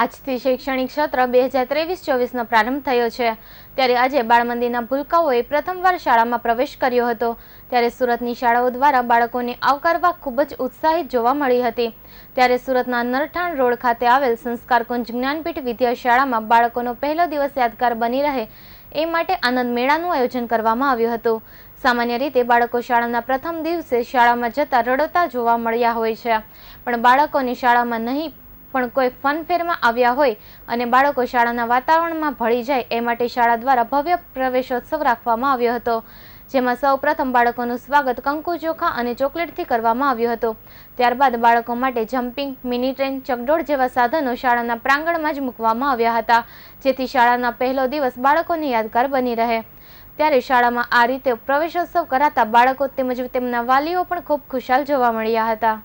આજથી શૈક્ષણિક સત્ર બે હજાર ત્રેવીસ ચોવીસનો પ્રારંભ થયો છે ત્યારે આજે બાળમંદિરના ભૂલકાઓએ પ્રથમવાર શાળામાં પ્રવેશ કર્યો હતો ત્યારે સુરતની શાળાઓ દ્વારા બાળકોને આવકારવા ખૂબ જ ઉત્સાહિત જોવા મળી હતી ત્યારે સુરતના નરઠાણ રોડ ખાતે આવેલ સંસ્કારકુંજ જ્ઞાનપીઠ વિદ્યાશાળામાં બાળકોનો પહેલો દિવસ યાદગાર બની રહે એ માટે આનંદ મેળાનું આયોજન કરવામાં આવ્યું હતું સામાન્ય રીતે બાળકો શાળાના પ્રથમ દિવસે શાળામાં જતા રડતા જોવા મળ્યા હોય છે પણ બાળકોને શાળામાં નહીં પણ કોઈ ફનફેરમાં આવ્યા હોય અને બાળકો શાળાના વાતાવરણમાં ભળી જાય એ માટે શાળા દ્વારા ભવ્ય પ્રવેશોત્સવ રાખવામાં આવ્યો હતો જેમાં સૌ પ્રથમ બાળકોનું સ્વાગત કંકુ ચોખા અને ચોકલેટથી કરવામાં આવ્યું હતું ત્યારબાદ બાળકો માટે જમ્પિંગ મિની ટ્રેન ચકડોળ જેવા સાધનો શાળાના પ્રાંગણમાં જ મૂકવામાં આવ્યા હતા જેથી શાળાના પહેલો દિવસ બાળકોને યાદગાર બની રહે ત્યારે શાળામાં આ રીતે પ્રવેશોત્સવ કરાતા બાળકો તેમજ તેમના વાલીઓ પણ ખૂબ ખુશાલ જોવા મળ્યા હતા